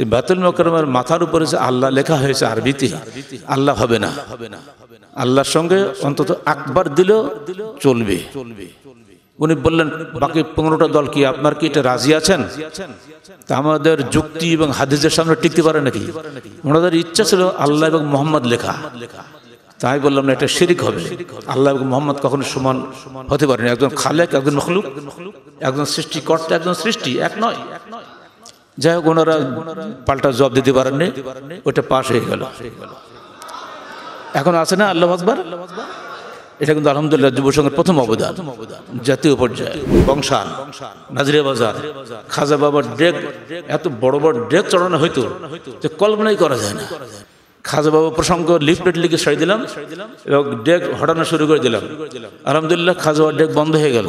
তো বাতুল মকরমের মাথার উপরে যে আল্লাহ লেখা হয়েছে আরবিতে আল্লাহ হবে না আল্লাহর সঙ্গে অন্তত একবার দিলেও চলবে চলবে উনি বললেন বাকি পনেরোটা দল কি আপনার কি এটা রাজি আছেন তা আমাদের যুক্তি এবং হাদিসের সামনে টিকতে পারে নাকি ওনাদের ইচ্ছা ছিল আল্লাহ এবং মোহাম্মদ লেখা তাই বললাম না এটা শিরিক হবে আল্লাহ এবং মোহাম্মদ কখনো সমান হতে পারেনি একজন খালেক একজন মখলুক একজন সৃষ্টিকর্তা একজন সৃষ্টি এক নয় এক নয় যাই হোক ওনারা পাল্টা জব দিতে পারেননি ওটা পাশ হয়ে গেল এখন আছে না আল্লাহ আকবর এটা কিন্তু আলহামদুলিল্লাহ যুব সংঘের প্রথম অবদান জাতীয় পর্যায়ে বংশান নাজিরা বাজার খাজা বাবার ডেক এত বড় বড় ডেক চড়ানো হইতো যে কল্পনাই করা যায় না খাজাবাবু প্রসঙ্গ লিফলেট লিখে সরে দিলাম এবং ডেক হটানো শুরু করে দিলাম আলহামদুলিল্লাহ খাজাবার ডেক বন্ধ হয়ে গেল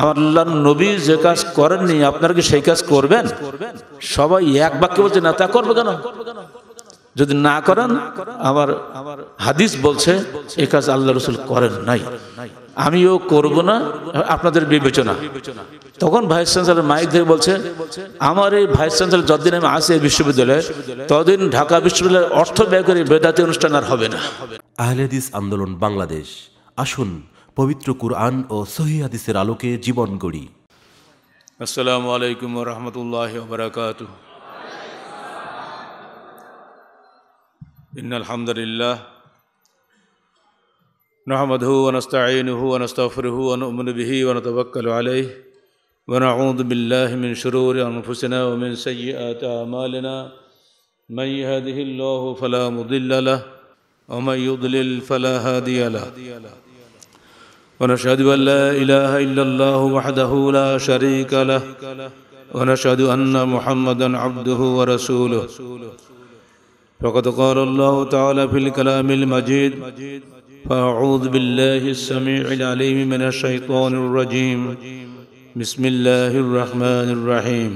আমার আল্লাহ নবী যে কাজ করেননি আপনারা কি সেই কাজ করবেন সবাই এক বাক্যে বলছে না তা করবে কেন যদি না করেন আমার হাদিস বলছে এ কাজ আল্লাহ রসুল করেন নাই আমিও করব না আপনাদের বিবেচনা তখন ভাইস চ্যান্সেলর মাইক ধরে বলছে আমার এই ভাইস চ্যান্সেলর যতদিন আমি আসি এই বিশ্ববিদ্যালয়ে ততদিন ঢাকা বিশ্ববিদ্যালয়ের অর্থ ব্যয় করে বেদাতি অনুষ্ঠান আর হবে না আহলেদিস আন্দোলন বাংলাদেশ আসুন পবিত্র কুরআন ও সহি হাদিসের আলোকে জীবন গড়ি আসসালামু আলাইকুম রহমতুল্লাহ বারাকাতুহ ان الحمد ونؤمن به ونعوذ من من شرور انفسنا ومن ومن اعمالنا يهده الله الله فلا فلا مضل له له له يضلل هادي ونشهد ونشهد لا لا وحده شريك محمدا عبده ورسوله فقد قال الله تعالى في الكلام المجيد فأعوذ بالله السميع العليم من الشيطان الرجيم بسم الله الرحمن الرحيم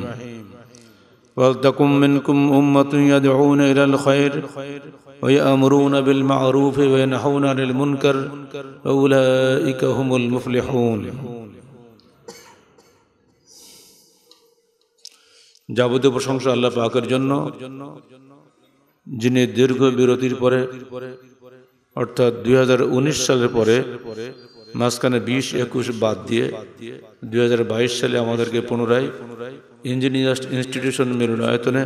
ولتكن منكم أمة يدعون إلى الخير ويأمرون بالمعروف وينهون عن المنكر أولئك هم المفلحون যাবতীয় প্রশংসা আল্লাহ পাকের জন্য যিনি দীর্ঘ বিরতির পরে অর্থাৎ দুই সালের পরে মাঝখানে বিশ একুশ বাদ দিয়ে দুই সালে আমাদেরকে পুনরায় ইঞ্জিনিয়ার্স ইনস্টিটিউশন মিলনায়তনে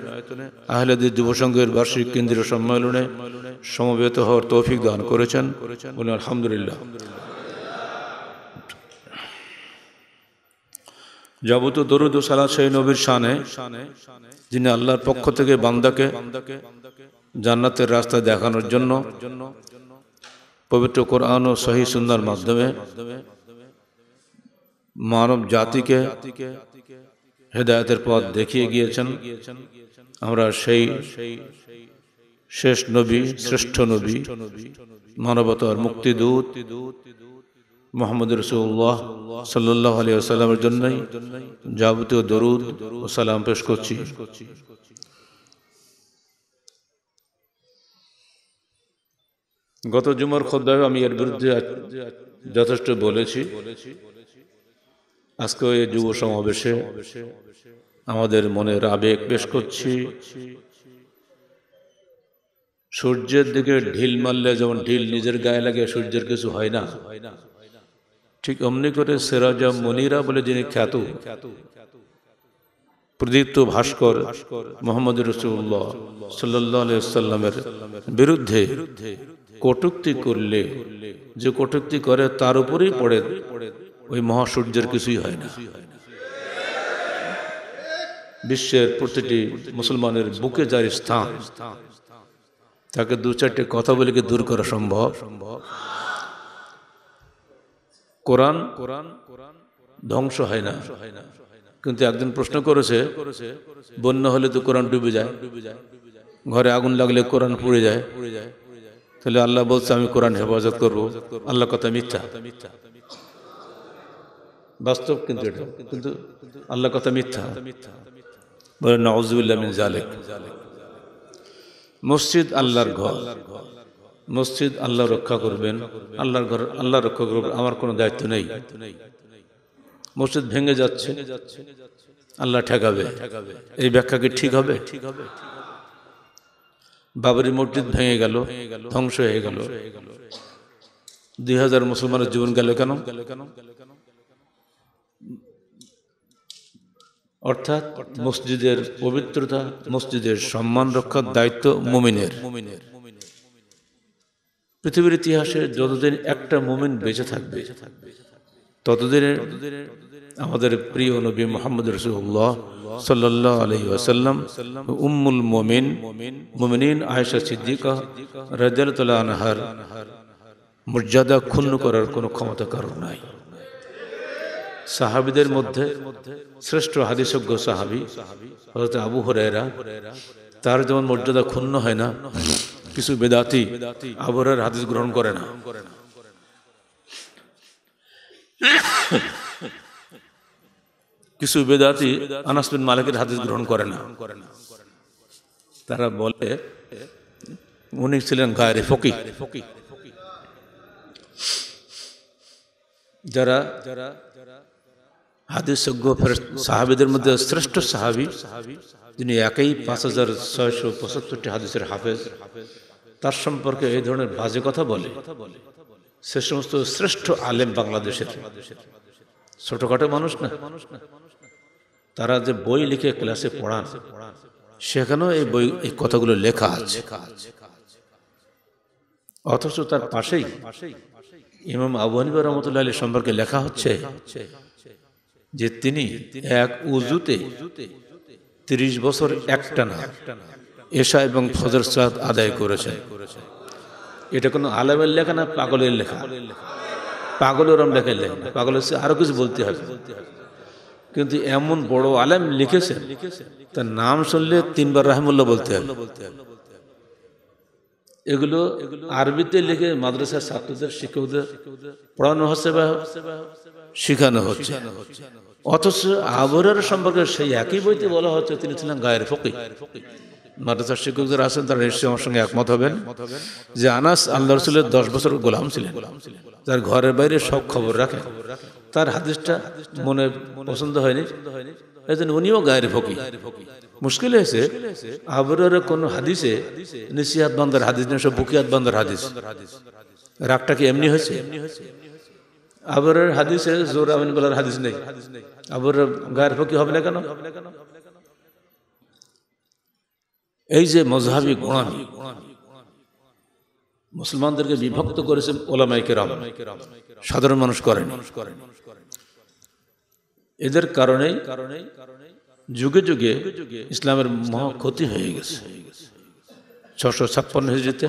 আহলেদের যুবসংঘের বার্ষিক কেন্দ্রীয় সম্মেলনে সমবেত হওয়ার তৌফিক দান করেছেন বলে আলহামদুলিল্লাহ যাবতীয় দরুদ ও সালাদ সেই নবীর শানে যিনি আল্লাহর পক্ষ থেকে বান্দাকে জান্নাতের রাস্তা দেখানোর জন্য পবিত্র কোরআন ও সহি সুন্দর মাধ্যমে মানব জাতিকে হেদায়তের পথ দেখিয়ে গিয়েছেন আমরা সেই শেষ নবী শ্রেষ্ঠ নবী মানবতার মুক্তি দূত মোহাম্মদ রসুল্লাহ সাল্লাহ আলী আসসালামের জন্যই যাবতীয় দরুদ ও সালাম পেশ করছি গত জুমার খদ্দায় আমি এর বিরুদ্ধে যথেষ্ট বলেছি আজকে এই যুব সমাবেশে আমাদের মনের আবেগ পেশ করছি সূর্যের দিকে ঢিল মারলে যেমন ঢিল নিজের গায়ে লাগে সূর্যের কিছু হয় না হয় না ঠিক অমনি করে সেরাজা মনিরা বলে যিনি খ্যাত প্রদীপ্ত ভাস্কর মোহাম্মদ রসুল্লাহ সাল্লাহামের বিরুদ্ধে কটুক্তি করলে যে কটুক্তি করে তার উপরেই পড়ে ওই মহাসূর্যের কিছুই হয় না বিশ্বের প্রতিটি মুসলমানের বুকে যার স্থান তাকে দু চারটে কথা বলে কি দূর করা সম্ভব সম্ভব কোরআন কোরআন কোরআন ধ্বংস হয় না কিন্তু একজন প্রশ্ন করেছে বন্যা হলে তো কোরআন ডুবে যায় ঘরে আগুন লাগলে কোরআন পুড়ে যায় তাহলে আল্লাহ বলছে আমি কোরআন হেফাজত করবো আল্লাহ কথা মিথ্যা বাস্তব কিন্তু এটা কিন্তু আল্লাহ কথা মিথ্যা বলে নওয়াজুল্লাহ মিন জালেক মসজিদ আল্লাহর ঘর মসজিদ আল্লাহ রক্ষা করবেন আল্লাহর ঘর আল্লাহ রক্ষা করবেন আমার কোনো দায়িত্ব নেই মসজিদ ভেঙে যাচ্ছে আল্লাহ ঠেকাবে এই ব্যাখ্যা কি ঠিক হবে বাবরি মসজিদ ভেঙে গেল ধ্বংস হয়ে গেল দুই হাজার মুসলমানের জীবন গেল কেন অর্থাৎ মসজিদের পবিত্রতা মসজিদের সম্মান রক্ষার দায়িত্ব মুমিনের মুমিনের পৃথিবীর ইতিহাসে যতদিন একটা মোমেন বেঁচে থাকবে ততদিনে আমাদের প্রিয় নবী মোহাম্মদ রসুল্লাহ সাল্লাহ আলহি আসাল্লাম উম্মুল মোমিন মোমিন আয়েশা সিদ্দিকা রাজালতলা আনহার মর্যাদা ক্ষুণ্ণ করার কোনো ক্ষমতা কারণ নাই সাহাবিদের মধ্যে শ্রেষ্ঠ হাদিসজ্ঞ সাহাবি হজরত আবু হরেরা তার যেমন মর্যাদা ক্ষুণ্ণ হয় না কিছু বেদাতি আবরের হাদিস গ্রহণ করে না কিছু বেদাতি আনাসবিন মালিকের হাদিস গ্রহণ করে না তারা বলে উনি ছিলেন গায়ে ফকি যারা যারা হাদিস সাহাবিদের মধ্যে শ্রেষ্ঠ সাহাবি যিনি একই পাঁচ হাজার ছয়শো পঁচাত্তরটি হাদিসের হাফেজ হাফেজ তার সম্পর্কে এই ধরনের বাজে কথা বলে সে সমস্ত শ্রেষ্ঠ আলেম বাংলাদেশের ছোটখাটো মানুষ না তারা যে বই লিখে ক্লাসে পড়ান সেখানেও এই বই এই কথাগুলো লেখা আছে অথচ তার পাশেই ইমাম আবু হানিবা রহমতুল্লাহ আলী সম্পর্কে লেখা হচ্ছে যে তিনি এক উজুতে ত্রিশ বছর একটানা এশা এবং ফজর সাদ আদায় করেছে এটা কোনো আলেমের লেখা না পাগলের লেখা পাগল ওরম লেখা লেখা পাগল হচ্ছে আরও কিছু বলতে হবে কিন্তু এমন বড় আলেম লিখেছেন তার নাম শুনলে তিনবার রাহমুল্লাহ বলতে হবে এগুলো আরবিতে লিখে মাদ্রাসার ছাত্রদের শিক্ষকদের পড়ানো হচ্ছে বা শিখানো হচ্ছে অথচ আবরের সম্পর্কে সেই একই বইতে বলা হচ্ছে তিনি ছিলেন গায়ের ফকির মাদ্রাসার শিক্ষক যারা আছেন তারা নিশ্চয়ই আমার সঙ্গে একমত হবেন যে আনাস আল্লাহ রসুলের দশ বছর গোলাম ছিলেন যার ঘরের বাইরে সব খবর রাখে তার হাদিসটা মনে পছন্দ হয়নি এই জন্য উনিও গায়ের ফকি মুশকিল হয়েছে আবরের কোন হাদিসে নিশিয়াত বান্দার হাদিস নেই সব বুকিয়াত বান্দার হাদিস রাগটা কি এমনি হয়েছে আবরের হাদিসে জোর আমিন বলার হাদিস নেই আবরের গায়ের ফকি হবে না কেন এই যে মজহাবি গোড়ামি মুসলমানদেরকে বিভক্ত করেছে রাম সাধারণ মানুষ করে এদের কারণেই যুগে যুগে ইসলামের মহা ক্ষতি হয়ে গেছে ছশো ছাপ্পান্ন হিজড়িতে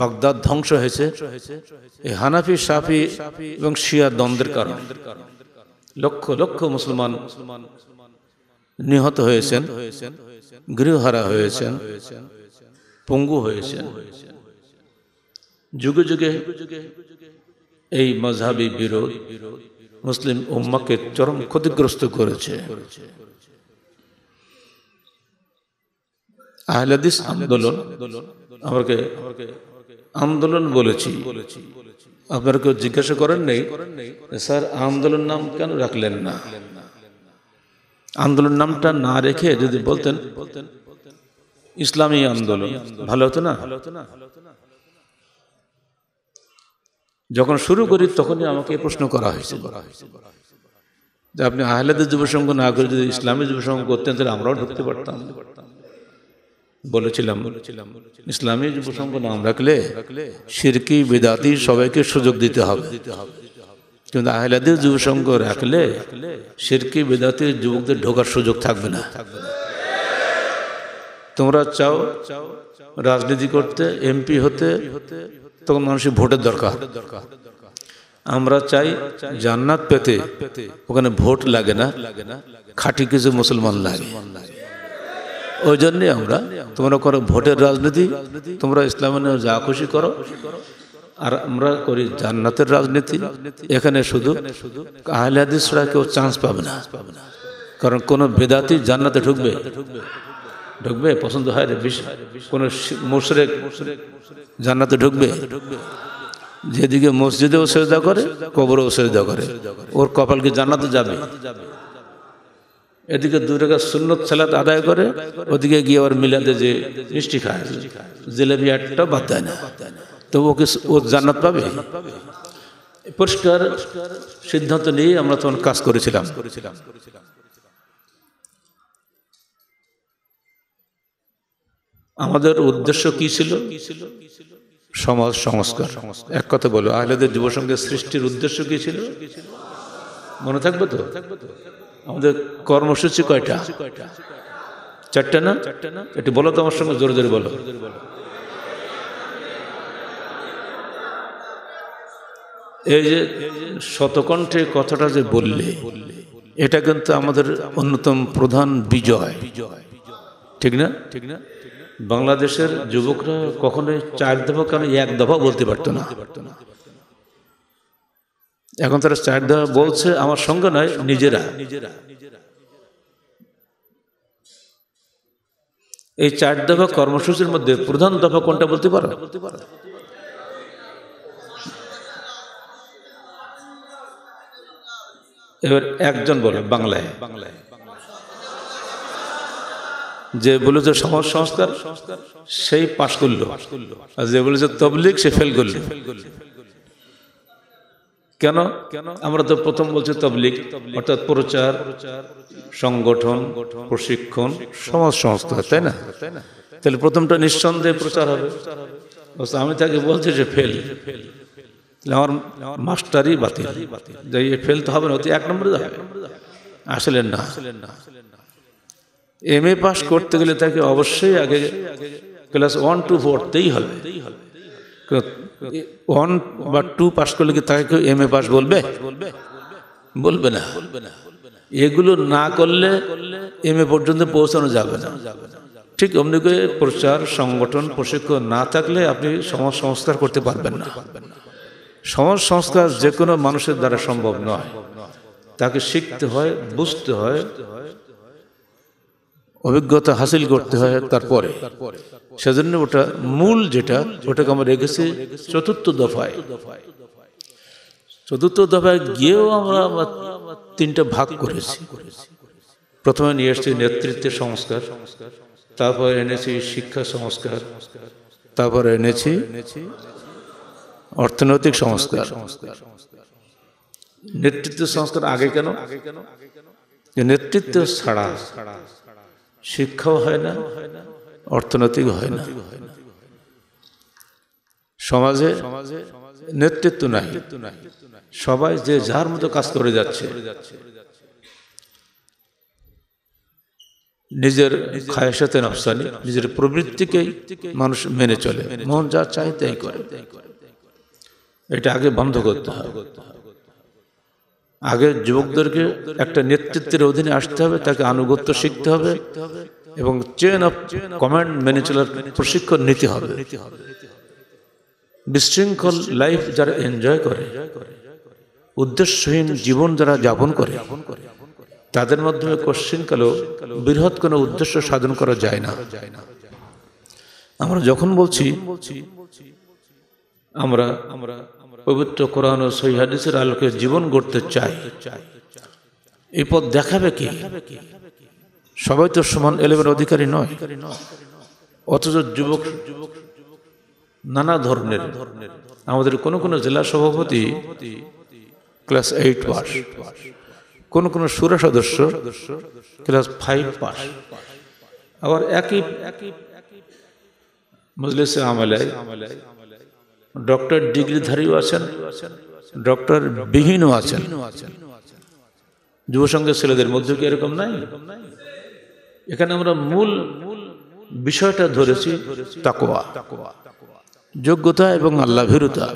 বাগদাদ ধ্বংস হয়েছে এই হানাফি সাফি এবং শিয়া দ্বন্দ্বের কারণ লক্ষ লক্ষ মুসলমান নিহত হয়েছেন গৃহহারা হয়েছেন পঙ্গু হয়েছেন যুগে যুগে এই মজাবি বিরোধ মুসলিম উম্মাকে চরম ক্ষতিগ্রস্ত করেছে আহলাদিস আন্দোলন আমাকে আন্দোলন বলেছি আপনার কেউ জিজ্ঞাসা করেন নেই স্যার আন্দোলন নাম কেন রাখলেন না আন্দোলন নামটা না রেখে যদি বলতেন ইসলামী আন্দোলন ভালো হতো না যখন শুরু করি তখনই আমাকে প্রশ্ন করা হয়েছে যে আপনি আহলাদের যুবসংঘ না করে যদি ইসলামী যুবসংঘ করতেন তাহলে আমরাও ঢুকতে পারতাম বলেছিলাম ইসলামী যুবসংঘ নাম রাখলে সিরকি বেদাতি সবাইকে সুযোগ দিতে হবে দিতে হবে কিন্তু আহলাদের যুব সংঘ রাখলে সিরকি বেদাতে যুবকদের ঢোকার সুযোগ থাকবে না তোমরা চাও রাজনীতি করতে এমপি হতে তখন মানুষের ভোটের দরকার আমরা চাই জান্নাত পেতে ওখানে ভোট লাগে না খাঁটি কিছু মুসলমান লাগে ওই জন্যে আমরা তোমরা করো ভোটের রাজনীতি তোমরা ইসলামের যা খুশি করো আর আমরা করি জান্নাতের রাজনীতি এখানে শুধু আহলাদিসরা কেউ চান্স পাবে না কারণ কোনো বেদাতি জান্নাতে ঢুকবে ঢুকবে পছন্দ হয় রে কোনো মুশরেক জান্নাতে ঢুকবে যেদিকে মসজিদেও সেজদা করে কবরেও সেজদা করে ওর কপালকে জান্নাতে যাবে এদিকে দু রেখা সুন্নত ছেলাত আদায় করে ওদিকে গিয়ে ওর মিলাতে যে মিষ্টি খায় জিলেবি একটা বাদ দেয় না তো ওকে ও জান্নাত পাবে পরিষ্কার সিদ্ধান্ত নিয়ে আমরা তখন কাজ করেছিলাম আমাদের উদ্দেশ্য কি ছিল সমাজ সংস্কার এক কথা বলো আহলেদের যুব সংঘের সৃষ্টির উদ্দেশ্য কি ছিল মনে থাকবে তো আমাদের কর্মসূচি কয়টা চারটা না না একটু বলো তো আমার সঙ্গে জোরে জোরে বলো এই যে শতকণ্ঠে কথাটা যে বললে এটা কিন্তু আমাদের অন্যতম প্রধান বিজয় ঠিক না ঠিক না বাংলাদেশের যুবকরা কখনোই চার দফা কেন এক দফা বলতে পারতো না এখন তারা চার দফা বলছে আমার সঙ্গে নয় নিজেরা নিজেরা এই চার দফা কর্মসূচির মধ্যে প্রধান দফা কোনটা বলতে পারো বলতে পারো এবার একজন বলে বাংলায় বাংলায় যে বলেছে সমাজ সংস্কার সেই পাশ করল আর যে বলেছে তবলিক সে ফেল করল কেন কেন আমরা তো প্রথম বলছি তবলিক অর্থাৎ প্রচার সংগঠন প্রশিক্ষণ সমাজ সংস্কার তাই না তাহলে প্রথমটা নিঃসন্দেহে প্রচার হবে আমি তাকে বলছি যে ফেল ফেল আমার মাস্টারই বাতিল যাই ফেলতে হবে না অতি এক নম্বরে যাবে আসলেন না এম এ পাস করতে গেলে তাকে অবশ্যই আগে ক্লাস ওয়ান টু পড়তেই হবে ওয়ান বা টু পাস করলে কি তাকে কেউ এম এ পাস বলবে বলবে না এগুলো না করলে এম এ পর্যন্ত পৌঁছানো যাবে না ঠিক অমনি করে প্রচার সংগঠন প্রশিক্ষণ না থাকলে আপনি সমাজ সংস্কার করতে পারবেন না সমাজ সংস্কার যে কোনো মানুষের দ্বারা সম্ভব নয় তাকে শিখতে হয় বুঝতে হয় অভিজ্ঞতা হাসিল করতে হয় তারপরে সেজন্য ওটা মূল যেটা ওটাকে আমরা রেখেছি চতুর্থ দফায় চতুর্থ দফায় গিয়েও আমরা তিনটা ভাগ করেছি প্রথমে নিয়ে এসেছি নেতৃত্বের সংস্কার তারপর এনেছি শিক্ষা সংস্কার তারপর এনেছি অর্থনৈতিক সংস্কার নেতৃত্ব সংস্কার আগে কেন যে নেতৃত্ব ছাড়া শিক্ষাও হয় না অর্থনৈতিক হয় না সমাজে নেতৃত্ব নাই সবাই যে যার মতো কাজ করে যাচ্ছে নিজের খায়ের নফসানি নিজের প্রবৃত্তিকে মানুষ মেনে চলে মন যা চায় তাই করে এটা আগে বন্ধ করতে হবে আগে যুবকদেরকে একটা নেতৃত্বের অধীনে আসতে হবে তাকে আনুগত্য শিখতে হবে এবং চেন অফ কমান্ড মেনে চলার প্রশিক্ষণ নিতে হবে বিশৃঙ্খল লাইফ যারা এনজয় করে উদ্দেশ্যহীন জীবন যারা যাপন করে তাদের মাধ্যমে কোশ্চিনকালেও বৃহৎ কোনো উদ্দেশ্য সাধন করা যায় না আমরা যখন বলছি আমরা আমরা পবিত্র কোরআন ও সহি হাদিসের আলোকে জীবন গড়তে চাই এই পথ দেখাবে কি সবাই তো সমান এলেমের অধিকারী নয় অথচ যুবক নানা ধরনের আমাদের কোন কোন জেলা সভাপতি ক্লাস এইট পাস কোন কোন সুরা সদস্য ক্লাস ফাইভ পাস আবার একই একই মজলিসে আমলায় ডক্টর ডিগ্রিধারীও আছেন ডক্টর বিহীনও আছেন যুবসংঘের ছেলেদের মধ্যে কি এরকম নাই এখানে আমরা মূল মূল বিষয়টা ধরেছি তাকোয়া যোগ্যতা এবং আল্লাহ ভীরুতা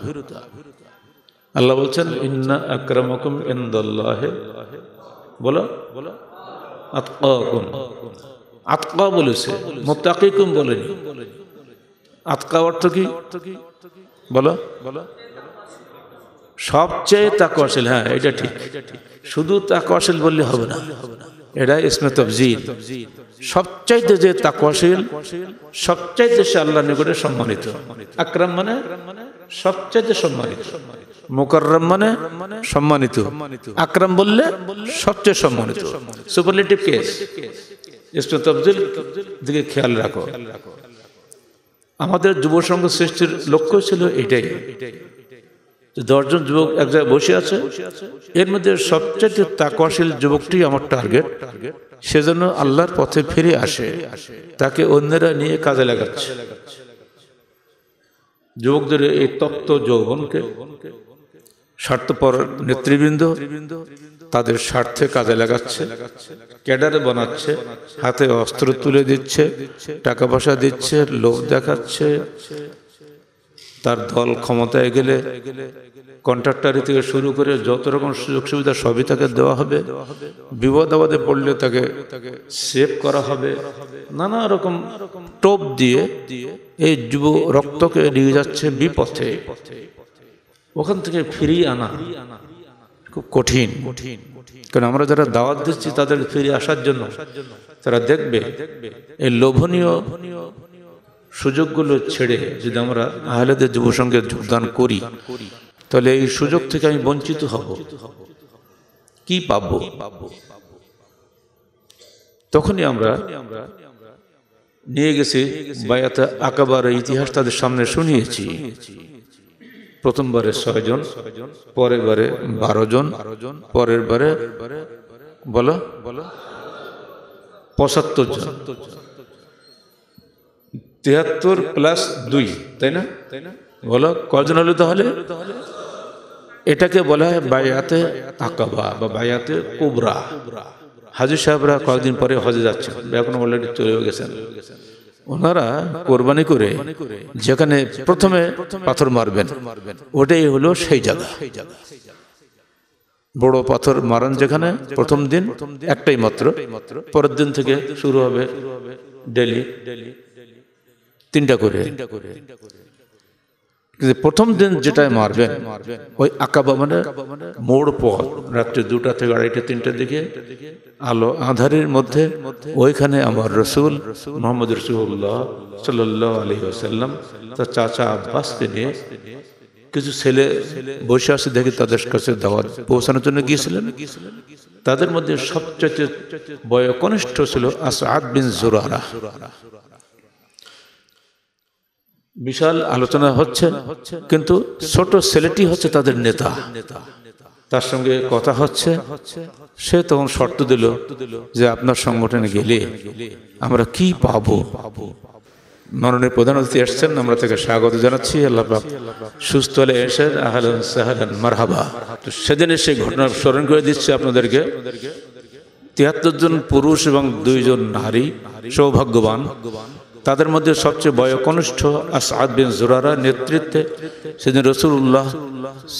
আল্লাহ বলছেন ইন্না আক্রামকুম ইন্দাল্লাহে বলো আতকাকুম আতকা বলেছে মোত্তাকিকুম বলেনি আতকা অর্থ কি বলো বলো সবচেয়ে তাকওয়াশীল হ্যাঁ এটা ঠিক শুধু তাকওয়াশীল বললে হবে না এটা ইসমে তফজির সবচাইতে যে তাকওয়াশীল সবচাইতে সে আল্লাহ নিকটে সম্মানিত আক্রম মানে সবচাইতে সম্মানিত মুকরম মানে সম্মানিত আক্রম বললে সবচেয়ে সম্মানিত সুপারলেটিভ কেস ইসমে তফজিল দিকে খেয়াল রাখো আমাদের যুব সংঘ সৃষ্টির লক্ষ্য ছিল এটাই দশজন যুবক এক জায়গায় বসে আছে এর মধ্যে সবচেয়ে তাকওয়াশীল যুবকটি আমার টার্গেট সেজন্য আল্লাহর পথে ফিরে আসে তাকে অন্যেরা নিয়ে কাজে লাগাচ্ছে যুবকদের এই তত্ত্ব যৌবনকে স্বার্থপর নেতৃবৃন্দ তাদের স্বার্থে কাজে লাগাচ্ছে ক্যাডারে বানাচ্ছে হাতে অস্ত্র তুলে দিচ্ছে টাকা পয়সা দিচ্ছে লোভ দেখাচ্ছে তার দল ক্ষমতায় গেলে কন্ট্রাক্টারি থেকে শুরু করে যত রকম সুযোগ সুবিধা সবই তাকে দেওয়া হবে বিপদ আপদে পড়লে তাকে সেভ করা হবে নানা রকম টোপ দিয়ে এই যুব রক্তকে নিয়ে যাচ্ছে বিপথে ওখান থেকে ফিরিয়ে আনা খুব কঠিন কঠিন কারণ আমরা যারা দাওয়াত দিচ্ছি তাদের ফিরে আসার জন্য তারা দেখবে এই লোভনীয় সুযোগগুলো ছেড়ে যদি আমরা আহলেদের যুব সঙ্গে যোগদান করি তাহলে এই সুযোগ থেকে আমি বঞ্চিত হব কি পাবো তখনই আমরা নিয়ে গেছি বায়াতে আকাবার ইতিহাস তাদের সামনে শুনিয়েছি প্রথমবারে ছয়জন পরের বারে বারো জন পরের বারে বলো বলো পঁচাত্তর জন তেহাত্তর প্লাস দুই তাই না বলো কজন হলো তাহলে এটাকে বলা হয় বায়াতে আকাবা বা বায়াতে কুবরা হাজির সাহেবরা কয়েকদিন পরে হজে যাচ্ছেন এখন অলরেডি চলেও গেছেন ওনারা কোরবানি করে যেখানে প্রথমে পাথর মারবেন ওটাই হলো সেই জায়গা বড় পাথর মারান যেখানে প্রথম দিন একটাই মাত্র পরের দিন থেকে শুরু হবে ডেলি ডেলি তিনটা করে কিন্তু প্রথম দিন যেটাই মারবেন ওই আঁকাবা মানে মোড় পথ রাত্রি দুটা থেকে আড়াইটা তিনটা দিকে আলো আধারের মধ্যে ওইখানে আমার রসুল মোহাম্মদ রসুল্লাহ সাল্লাহ আলী আসাল্লাম তার চাচা আব্বাসকে নিয়ে কিছু ছেলে বসে আসে দেখে তাদের কাছে দাওয়াত পৌঁছানোর জন্য গিয়েছিলেন তাদের মধ্যে সবচেয়ে বয়কনিষ্ঠ ছিল আসাদ বিন জুরারা বিশাল আলোচনা হচ্ছে কিন্তু ছোট ছেলেটি হচ্ছে তাদের নেতা তার সঙ্গে কথা হচ্ছে সে তখন শর্ত দিল যে আপনার সংগঠনে গেলে আমরা কি পাব মাননীয় প্রধান অতিথি এসছেন আমরা তাকে স্বাগত জানাচ্ছি আল্লাহ সুস্থ হলে এসে আহলেন সাহালেন মারহাবা তো সেদিনে সেই ঘটনা স্মরণ করে দিচ্ছে আপনাদেরকে তিয়াত্তর জন পুরুষ এবং দুইজন নারী সৌভাগ্যবান তাদের মধ্যে সবচেয়ে বয়কনিষ্ঠ আসাদ বিন জুরারা নেতৃত্বে সেদিন রসুল্লাহ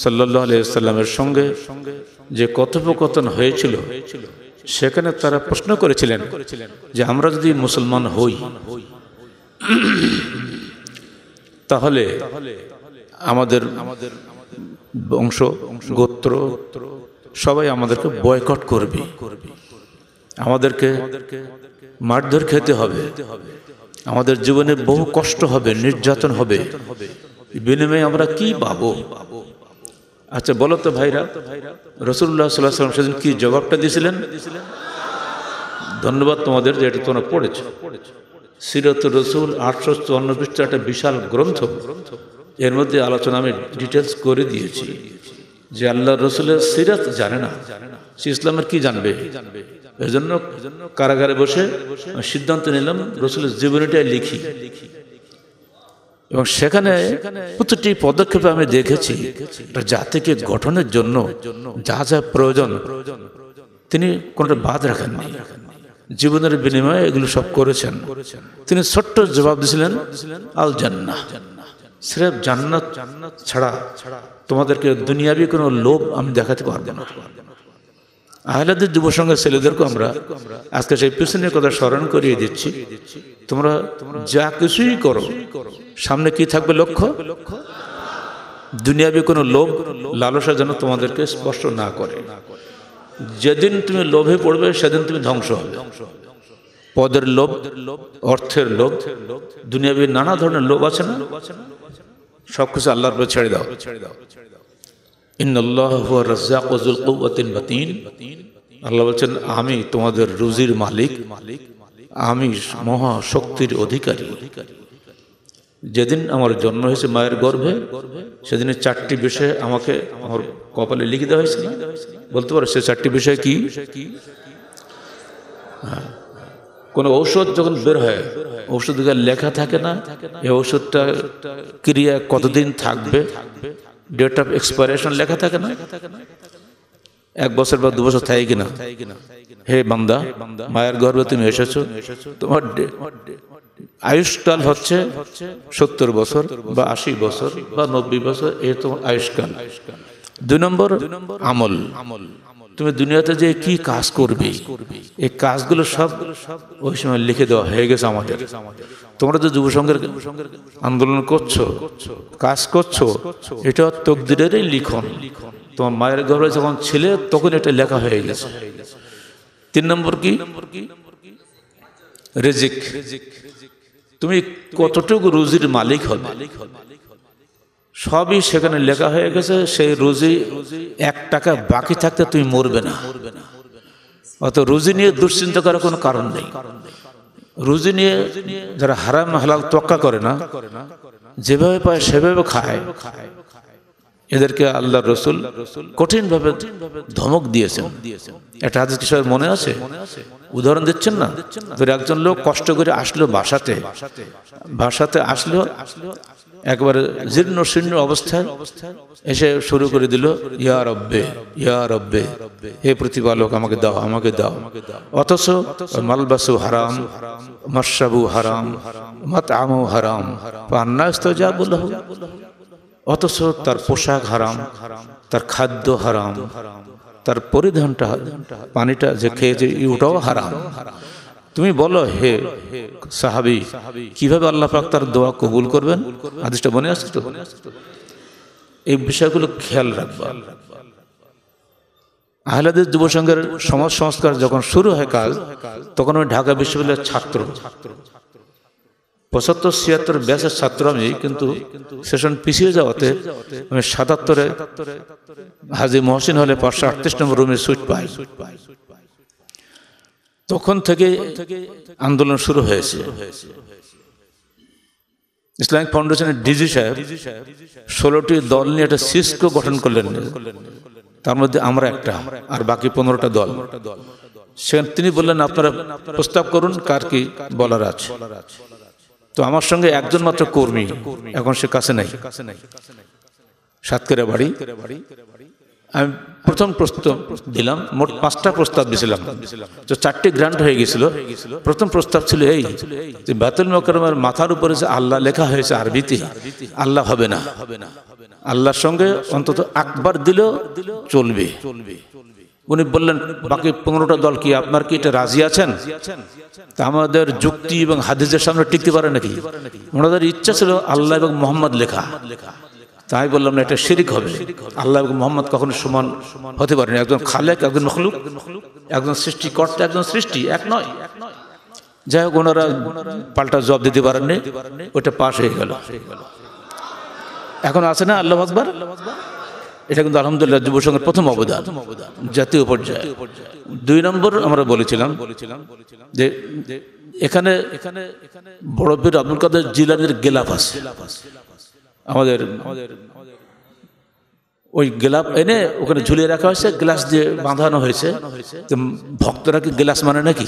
সাল্লাহ আলিয়াল্লামের সঙ্গে যে কথোপকথন হয়েছিল সেখানে তারা প্রশ্ন করেছিলেন যে আমরা যদি মুসলমান হই তাহলে আমাদের আমাদের বংশ গোত্র সবাই আমাদেরকে বয়কট করবে আমাদেরকে মারধর খেতে হবে আমাদের জীবনে বহু কষ্ট হবে নির্যাতন হবে বিনিময়ে আমরা কি পাবো আচ্ছা বলো তো ভাইরা রসুল্লাহ সাল্লাম সেদিন কি জবাবটা দিয়েছিলেন ধন্যবাদ তোমাদের যে এটা তোমরা পড়েছো সিরত রসুল আটশো চুয়ান্ন পৃষ্ঠা একটা বিশাল গ্রন্থ এর মধ্যে আলোচনা আমি ডিটেলস করে দিয়েছি যে আল্লাহ রসুলের সিরাত জানে না সে ইসলামের কি জানবে এজন্য কারাগারে বসে সিদ্ধান্ত নিলাম রসুলের জীবনীটাই লিখি এবং সেখানে প্রতিটি পদক্ষেপে আমি দেখেছি জাতিকে গঠনের জন্য যা যা প্রয়োজন তিনি কোনটা বাদ রাখেন জীবনের বিনিময়ে এগুলো সব করেছেন তিনি ছোট্ট জবাব দিয়েছিলেন আল জান্না স্রেফ জান্নাত ছাড়া তোমাদেরকে দুনিয়াবি কোনো লোভ আমি দেখাতে পারবো না আহলাদের যুব সংঘের ছেলেদেরকে আমরা আজকে সেই পিছনের কথা স্মরণ করিয়ে দিচ্ছি তোমরা যা কিছুই করো সামনে কি থাকবে লক্ষ্য দুনিয়াবি কোনো লোভ লালসা যেন তোমাদেরকে স্পষ্ট না করে যেদিন তুমি লোভে পড়বে সেদিন তুমি ধ্বংস হবে পদের লোভ অর্থের লোভ দুনিয়াবি নানা ধরনের লোভ আছে না সব কিছু আল্লাহর উপরে ছেড়ে দাও ছেড়ে দাও আল্লাহ বলছেন আমি তোমাদের রুজির মালিক আমি মহা শক্তির অধিকারী যেদিন আমার জন্ম হয়েছে মায়ের গর্ভে সেদিনের চারটি বিষয়ে আমাকে আমার কপালে লিখে দেওয়া হয়েছে বলতে পারো সে চারটি বিষয় কি কোনো ঔষধ যখন বের হয় ঔষধ লেখা থাকে না এই ঔষধটা ক্রিয়া কতদিন থাকবে ডেট অফ এক্সপায়ারেশন লেখা থাকে না এক বছর বা দু বছর থাকে কিনা হে বান্দা মায়ের গর্ভে তুমি এসেছো তোমার আয়ুষ্কাল হচ্ছে সত্তর বছর বা আশি বছর বা নব্বই বছর এ তোমার আয়ুষ্কাল দুই নম্বর আমল আমল তুমি দুনিয়াতে যে কি কাজ করবে এই কাজগুলো সব ওই সময় লিখে দেওয়া হয়ে গেছে আমাদের তোমরা যে যুব সংঘের আন্দোলন করছো কাজ করছো এটা তকদিরেরই লিখন তোমার মায়ের ঘরে যখন ছিলে তখন এটা লেখা হয়ে গেছে তিন নম্বর কি রেজিক তুমি কতটুকু রুজির মালিক হবে সবই সেখানে লেখা হয়ে গেছে সেই রুজি এক টাকা বাকি থাকতে তুমি মরবে না অত রুজি নিয়ে দুশ্চিন্তা করার কোনো কারণ নেই রুজি নিয়ে যারা হারাম হালাল তক্কা করে না যেভাবে পায় সেভাবে খায় এদেরকে আল্লাহ রসুল কঠিনভাবে ধমক দিয়েছেন এটা হাজির কিছু মনে আছে উদাহরণ দিচ্ছেন না ধরে একজন লোক কষ্ট করে আসলো বাসাতে বাসাতে আসলো একবার জীর্ণ শীর্ণ অবস্থায় এসে শুরু করে দিল ইয়া রব্বে ইয়া রব্বে হে প্রতিপালক আমাকে দাও আমাকে দাও অথচ মালবাসু হারাম মাসাবু হারাম মাত আম হারাম পান্নাস্ত যা বলল অথচ তার পোশাক হারাম তার খাদ্য হারাম তার পরিধানটা পানিটা যে খেয়েছে ওটাও হারাম তুমি বলো হে সাহাবি কিভাবে আল্লাহ পাক তার দোয়া কবুল করবেন আদেশটা মনে আসছে তো এই বিষয়গুলো খেয়াল রাখবা আহলাদের যুব সংঘের সমাজ সংস্কার যখন শুরু হয় কাজ তখন আমি ঢাকা বিশ্ববিদ্যালয়ের ছাত্র পঁচাত্তর ছিয়াত্তর ব্যাসের ছাত্র আমি কিন্তু সেশন পিছিয়ে যাওয়াতে আমি সাতাত্তরে হাজি মহসিন হলে পাঁচশো আটত্রিশ নম্বর রুমে পাই সুইট পাই তখন থেকে আন্দোলন শুরু হয়েছে ইসলামিক ফাউন্ডেশনের ডিজি সাহেব ষোলোটি দল নিয়ে একটা সিস্কো গঠন করলেন তার মধ্যে আমরা একটা আর বাকি পনেরোটা দল সেখানে তিনি বললেন আপনারা প্রস্তাব করুন কার কি বলার আছে তো আমার সঙ্গে একজন মাত্র কর্মী এখন সে কাছে নাই সাতকেরা বাড়ি আমি প্রথম প্রস্তাব দিলাম মোট পাঁচটা প্রস্তাব দিয়েছিলাম তো চারটি গ্রান্ট হয়ে গেছিল প্রথম প্রস্তাব ছিল এই যে বাতুল মকরমের মাথার উপরে যে আল্লাহ লেখা হয়েছে আরবিতে আল্লাহ হবে না আল্লাহর সঙ্গে অন্তত একবার দিলেও চলবে উনি বললেন বাকি পনেরোটা দল কি আপনার কি এটা রাজি আছেন তা আমাদের যুক্তি এবং হাদিসের সামনে টিকতে পারে নাকি ওনাদের ইচ্ছা ছিল আল্লাহ এবং মোহাম্মদ লেখা লেখা তা আমি বললাম না এটা শিরিক হবে আল্লাহ এবং মোহাম্মদ কখনো সমান হতে পারেন একজন খালেক একজন মখলুক একজন সৃষ্টিকর্তা একজন সৃষ্টি এক নয় যাই হোক ওনারা পাল্টা জব দিতে পারেননি ওটা পাশ হয়ে গেল এখন আছে না আল্লাহ আকবর এটা কিন্তু আলহামদুলিল্লাহ যুব সংঘের প্রথম অবদান জাতীয় পর্যায়ে দুই নম্বর আমরা বলেছিলাম যে এখানে এখানে বড় পীর আব্দুল কাদের জিলানির গেলাফাস আমাদের ওই গ্লাভ এনে ওখানে ঝুলিয়ে রাখা হয়েছে গ্লাস দিয়ে বাঁধানো হয়েছে ভক্তরা কি গ্লাস মানে নাকি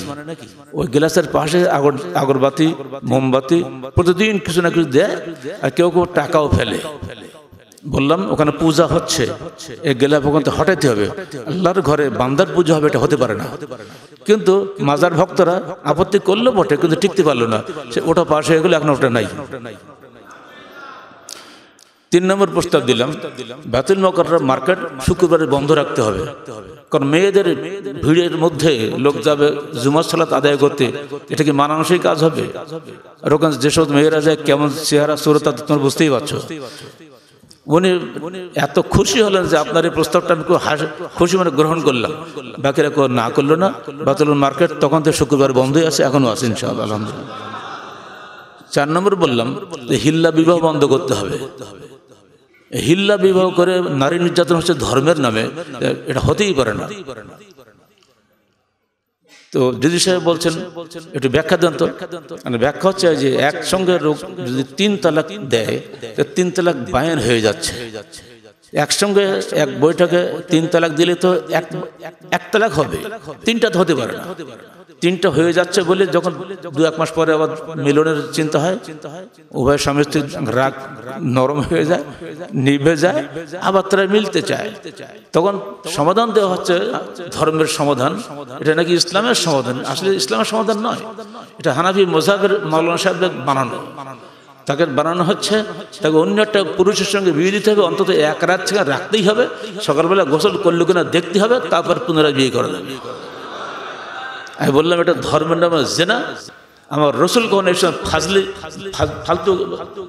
ওই গ্লাসের পাশে আগর আগরবাতি মোমবাতি প্রতিদিন কিছু না কিছু দেয় আর কেউ কেউ টাকাও ফেলে বললাম ওখানে পূজা হচ্ছে এই গেলে ওখান হটাইতে হবে আল্লাহর ঘরে বান্দার পূজা হবে এটা হতে পারে না কিন্তু মাজার ভক্তরা আপত্তি করলো বটে কিন্তু টিকতে পারলো না সে ওটা পাশে এগুলো এখন ওটা নাই তিন নম্বর প্রস্তাব দিলাম বাতিল মকর মার্কেট শুক্রবারে বন্ধ রাখতে হবে কারণ মেয়েদের ভিড়ের মধ্যে লোক যাবে জুমার সালাত আদায় করতে এটা কি মানানসিক কাজ হবে আর ওখানে যেসব মেয়েরা যায় কেমন চেহারা সুরতা তোমরা বুঝতেই পারছো উনি এত খুশি হলেন যে আপনার এই প্রস্তাবটা আমি খুশি মানে গ্রহণ করলাম বাকিরা না করলো না বাতুল মার্কেট তখন তো শুক্রবার বন্ধই আছে এখনও আছে ইনশাল আলহামদুলিল্লাহ চার নম্বর বললাম যে হিল্লা বিবাহ বন্ধ করতে হবে হিল্লা বিবাহ করে নারী নির্যাতন হচ্ছে ধর্মের নামে এটা হতেই পারে না তো দিদি সাহেব বলছেন একটু ব্যাখ্যা দেন তো মানে ব্যাখ্যা হচ্ছে যে একসঙ্গে রোগ যদি তিন তালাক দেয় তিন তালাক বায়ন হয়ে যাচ্ছে একসঙ্গে এক বৈঠকে তিন তালাক দিলে তো এক এক তালাক হবে তিনটা হতে পারে না তিনটা হয়ে যাচ্ছে বলে যখন দু এক মাস পরে আবার মিলনের চিন্তা হয় উভয় স্বামী স্ত্রী রাগ নরম হয়ে যায় নিভে যায় আবার তারা মিলতে চায় তখন সমাধান দেওয়া হচ্ছে ধর্মের সমাধান এটা নাকি ইসলামের সমাধান আসলে ইসলামের সমাধান নয় এটা হানাফি মোজাহের মাওলানা সাহেবদের বানানো তাকে বানানো হচ্ছে তাকে অন্য একটা পুরুষের সঙ্গে বিয়ে দিতে হবে অন্তত এক রাত থেকে রাখতেই হবে সকালবেলা গোসল করলো কিনা দেখতে হবে তারপর পুনরায় বিয়ে করা যাবে আমি বললাম এটা ধর্মের নামে জেনা আমার রসুল কোন এই সময় ফাজলি ফালতু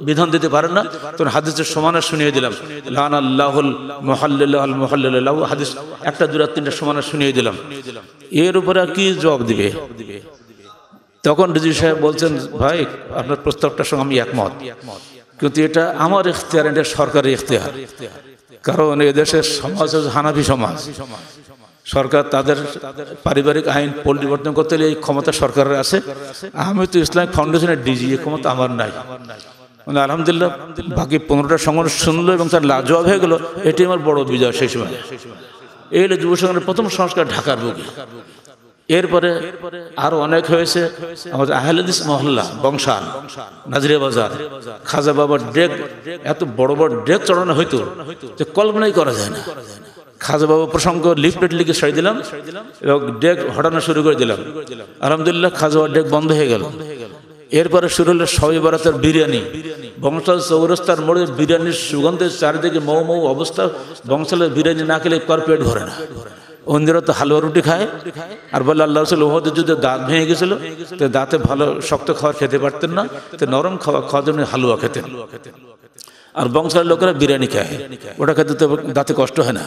বিধান দিতে পারেন না তখন হাদিসের সমানে শুনিয়ে দিলাম লান আল্লাহুল মহাল্লাহ মহাল্লাহ হাদিস একটা দুরা তিনটা সমানে শুনিয়ে দিলাম এর উপরে কি জবাব দিবে তখন রিজি সাহেব বলছেন ভাই আপনার প্রস্তাবটার সঙ্গে আমি একমত কিন্তু এটা আমার ইখতিয়ার এটা সরকারের ইখতিয়ার কারণ এদেশের সমাজ হানাফি সমাজ সরকার তাদের পারিবারিক আইন পরিবর্তন করতে এই ক্ষমতা সরকারের আছে আহমেদ তো ইসলামিক ফাউন্ডেশনের ডিজি এই ক্ষমতা আমার নাই মানে আলহামদুলিল্লাহ বাকি পনেরোটা সংগঠন শুনলো এবং তার লাজবাব হয়ে গেল এটি আমার বড় বিজয় সেই সময় এই হলো যুব সংগ্রামের প্রথম সংস্কার ঢাকার বুকে এরপরে আরো অনেক হয়েছে আমাদের আহলেদিস মহল্লা বংশাল নাজরিয়া বাজার খাজা বাবার ডেক এত বড় বড় ডেক চড়ানো হইতো যে কল্পনাই করা যায় না খাজাবাবু প্রসঙ্গ লিফলেট লিখে সরিয়ে দিলাম এবং ডেক হটানো শুরু করে দিলাম আলহামদুলিল্লাহ খাজাবার ডেক বন্ধ হয়ে গেল এরপরে শুরু হলো সবাই বরাতের বিরিয়ানি বংশাল চৌরাস্তার মোড়ে বিরিয়ানির সুগন্ধের চারিদিকে মৌ মৌ অবস্থা বংশালের বিরিয়ানি না খেলে কর্পোরেট পেট ভরে না অন্যরা তো হালুয়া রুটি খায় আর বলে আল্লাহ রসুল ওহদের যদি দাঁত ভেঙে গেছিল তো দাঁতে ভালো শক্ত খাবার খেতে পারতেন না তো নরম খাওয়া খাওয়ার জন্য হালুয়া খেতেন আর বংশের লোকেরা বিরিয়ানি খায় ওটা খেতে তো দাঁতে কষ্ট হয় না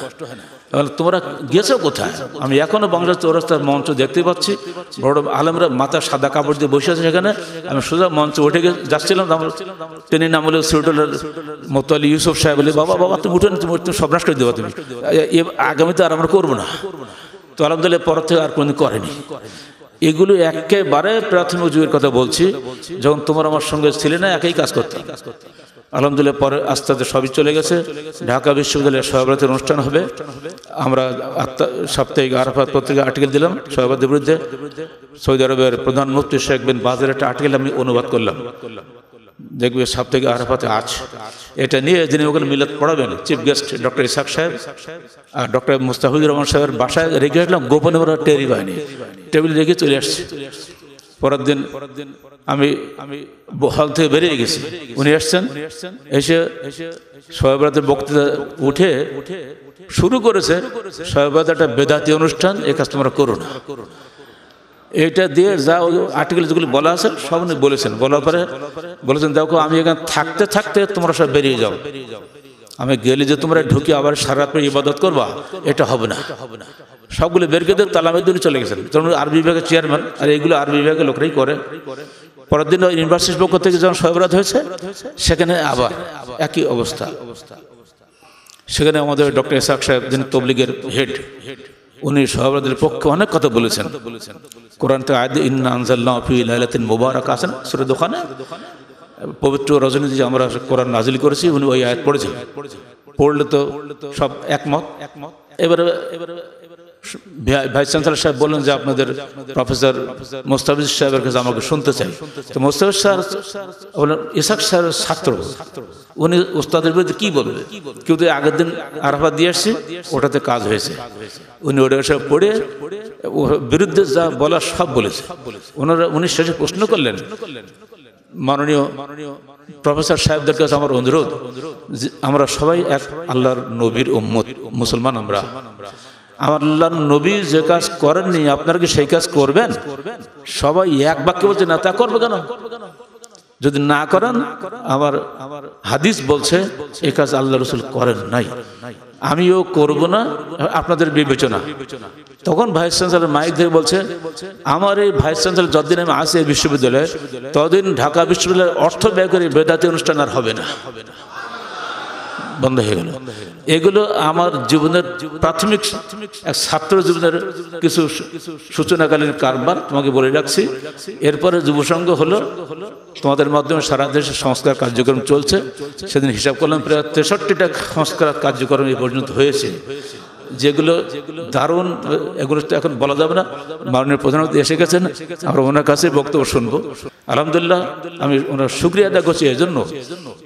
তোমরা গেছো কোথায় আমি এখনও বংশের চৌরাস্তার মঞ্চ দেখতে পাচ্ছি বড় আলমরা মাথা সাদা কাপড় দিয়ে বসে আছে সেখানে আমি সোজা মঞ্চ উঠে গে যাচ্ছিলাম তিনি ট্রেনের নাম হলো সিউটলের মতো আলী ইউসুফ সাহেব বলে বাবা বাবা তুমি উঠে না তুমি তুমি সবনাশ করে দেবো তুমি আগামীতে আর আমরা করবো না তো আলহামদুলিল্লাহ পর থেকে আর কোনো করেনি এগুলো একেবারে প্রাথমিক যুগের কথা বলছি যখন তোমার আমার সঙ্গে ছিলে না একই কাজ করতে আলহামদুলিল্লাহ পরে আস্তে আস্তে সবই চলে গেছে ঢাকা বিশ্ববিদ্যালয়ের সভাপতির অনুষ্ঠান হবে আমরা সাপ্তাহিক আরাফাত পত্রিকা আর্টিকেল দিলাম সভাপতির বিরুদ্ধে সৌদি আরবের প্রধানমন্ত্রী শেখ বিন বাজার একটা আর্টিকেল আমি অনুবাদ করলাম দেখবে সাপ্তাহিক আরাফাতে আজ এটা নিয়ে যিনি ওখানে মিলাদ পড়াবেন চিফ গেস্ট ডক্টর ইসাক সাহেব আর ডক্টর মুস্তাফিজুর রহমান সাহেবের বাসায় রেখে আসলাম গোপনে টেরি বাহিনী টেবিল রেখে চলে আসছে পরের দিন পরের দিন আমি আমি হল থেকে বেরিয়ে গেছি উনি আসছেন এসে সবাইবেলাতে বক্তৃতা উঠে শুরু করেছে সবাইবেলাতে একটা বেদাতি অনুষ্ঠান এ কাজ তোমরা করো না এটা দিয়ে যা আর্টিকেল যেগুলি বলা আছে সব উনি বলেছেন বলার পরে বলেছেন দেখো আমি এখানে থাকতে থাকতে তোমরা সব বেরিয়ে যাও আমি গেলে যে তোমরা ঢুকে আবার সারা রাত ইবাদত করবা এটা হবে না সবগুলো বের করে তালামের দিনে চলে গেছেন তখন আরবি বিভাগের চেয়ারম্যান আর এগুলো আরবি বিভাগের লোকরাই করে পরের দিন ইউনিভার্সিটির পক্ষ থেকে যখন সহবরাত হয়েছে সেখানে আবার একই অবস্থা সেখানে আমাদের ডক্টর ইসাক সাহেব যিনি তবলিগের হেড উনি সহবরাতের পক্ষে অনেক কথা বলেছেন কোরআন তো আয়দ ইন্না মুবারক ফি আছেন সুরে দোকানে পবিত্র রজনীতি যে আমরা কোরআন নাজিল করেছি উনি ওই আয়াত পড়েছেন পড়লে তো সব একমত একমত এবারে এবারে ভাইস চ্যান্সেলর সাহেব বললেন যে আপনাদের প্রফেসর মোস্তাফিজ সাহেবের কাছে আমাকে শুনতে চাই তো মোস্তাফিজ স্যার ইসাক স্যারের ছাত্র উনি ওস্তাদের বিরুদ্ধে কী বলবে কিন্তু আগের দিন আরফা দিয়ে আসছে ওটাতে কাজ হয়েছে উনি ওটা সাহেব পড়ে বিরুদ্ধে যা বলা সব বলেছে ওনারা উনি শেষে প্রশ্ন করলেন মাননীয় প্রফেসর সাহেবদের কাছে আমার অনুরোধ আমরা সবাই এক আল্লাহর নবীর ও মুসলমান আমরা আমার আল্লাহ নবী যে কাজ করেননি আপনারা কি সেই কাজ করবেন সবাই এক বাক্যে বলছে না তা করবে কেন যদি না করেন আমার হাদিস বলছে এ কাজ আল্লাহ রসুল করেন নাই আমিও করব না আপনাদের বিবেচনা তখন ভাইস চ্যান্সেলর মাইক ধরে বলছে আমার এই ভাইস চ্যান্সেলর যতদিন আমি আসি বিশ্ববিদ্যালয়ে ততদিন ঢাকা বিশ্ববিদ্যালয়ের অর্থ ব্যয় করে বেদাতি অনুষ্ঠান আর হবে না বন্ধ হয়ে গেল এগুলো আমার জীবনের প্রাথমিক ছাত্র জীবনের কিছু সূচনাকালীন কারবার তোমাকে বলে রাখছি এরপরে যুবসংঘ হলো তোমাদের মাধ্যমে সারা দেশে সংস্কার কার্যক্রম চলছে সেদিন হিসাব করলাম প্রায় তেষট্টিটা সংস্কার কার্যক্রম এই পর্যন্ত হয়েছে যেগুলো দারুণ এগুলো তো এখন বলা যাবে না মাননীয় প্রধানমন্ত্রী এসে গেছেন আমরা ওনার কাছে বক্তব্য শুনবো আলহামদুলিল্লাহ আমি ওনার সুক্রিয়া আদা করছি এই জন্য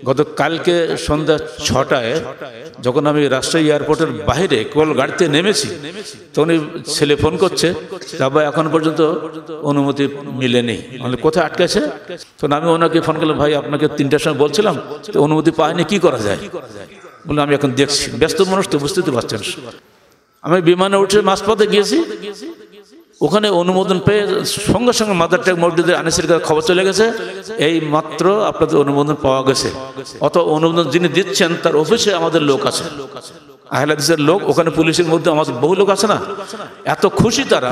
গত কালকে সন্ধ্যা ছটায় যখন আমি রাজশাহী এয়ারপোর্টের বাইরে কেবল গাড়িতে নেমেছি তখনই ছেলে ফোন করছে তারপর এখন পর্যন্ত অনুমতি মিলেনি মানে কোথায় আটকেছে তখন আমি ওনাকে ফোন করলাম ভাই আপনাকে তিনটার সময় বলছিলাম তো অনুমতি পায়নি কি করা যায় বলে আমি এখন দেখছি ব্যস্ত মানুষ তো বুঝতে তো পারছেন আমি বিমানে উঠে মাঝপথে গিয়েছি ওখানে অনুমোদন পেয়ে সঙ্গে সঙ্গে মাদার টেক মসজিদের আনিসের কাছে খবর চলে গেছে এই মাত্র আপনাদের অনুমোদন পাওয়া গেছে অত অনুমোদন যিনি দিচ্ছেন তার অফিসে আমাদের লোক আছে লোক আছে আহলাদিসের লোক ওখানে পুলিশের মধ্যে আমাদের বহু লোক আছে না এত খুশি তারা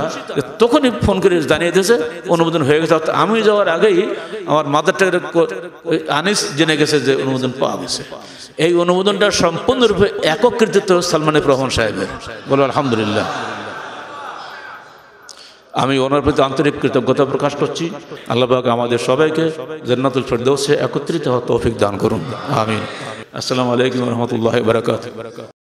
তখনই ফোন করে জানিয়ে দিয়েছে অনুমোদন হয়ে গেছে অর্থাৎ আমি যাওয়ার আগেই আমার টাকার আনিস জেনে গেছে যে অনুমোদন পাওয়া গেছে এই অনুমোদনটা সম্পূর্ণরূপে একত্রিত সালমানের রহমান সাহেবের বলো আলহামদুলিল্লাহ আমি ওনার প্রতি আন্তরিক কৃতজ্ঞতা প্রকাশ করছি আল্লাহবাক আমাদের সবাইকে জন্নাতুল ফেরদৌসে একত্রিত হওয়া তৌফিক দান করুন আমিন আসসালামু আলাইকুম রহমতুল্লাহ বারাকাত